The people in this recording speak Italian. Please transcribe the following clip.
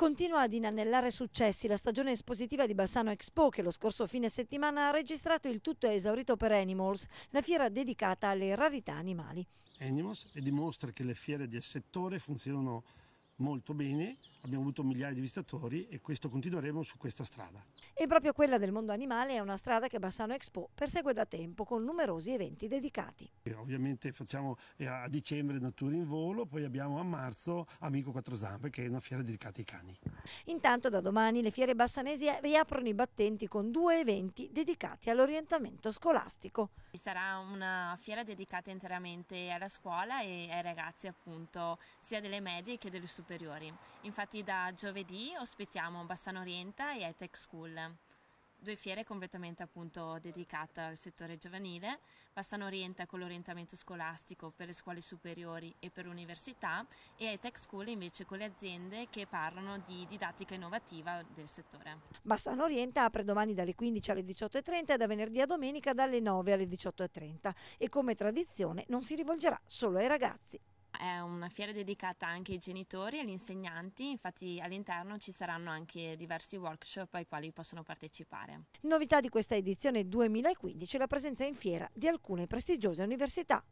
Continua ad inanellare successi la stagione espositiva di Bassano Expo che lo scorso fine settimana ha registrato il tutto esaurito per Animals, la fiera dedicata alle rarità animali. Animals dimostra che le fiere del settore funzionano molto bene, abbiamo avuto migliaia di visitatori e questo continueremo su questa strada. E proprio quella del mondo animale è una strada che Bassano Expo persegue da tempo con numerosi eventi dedicati. E ovviamente facciamo eh, a dicembre Natura in Volo, poi abbiamo a marzo Amico Quattro Zampe che è una fiera dedicata ai cani. Intanto da domani le fiere bassanesi riaprono i battenti con due eventi dedicati all'orientamento scolastico. Sarà una fiera dedicata interamente alla scuola e ai ragazzi appunto, sia delle medie che delle superiori. Infatti da giovedì ospitiamo Bassano Orienta e High Tech School due fiere completamente appunto dedicate al settore giovanile. Bassano Orienta con l'orientamento scolastico per le scuole superiori e per l'università e Tech School invece con le aziende che parlano di didattica innovativa del settore. Bassano Orienta apre domani dalle 15 alle 18.30 e da venerdì a domenica dalle 9 alle 18.30 e come tradizione non si rivolgerà solo ai ragazzi. È una fiera dedicata anche ai genitori e agli insegnanti, infatti all'interno ci saranno anche diversi workshop ai quali possono partecipare. Novità di questa edizione 2015 è la presenza in fiera di alcune prestigiose università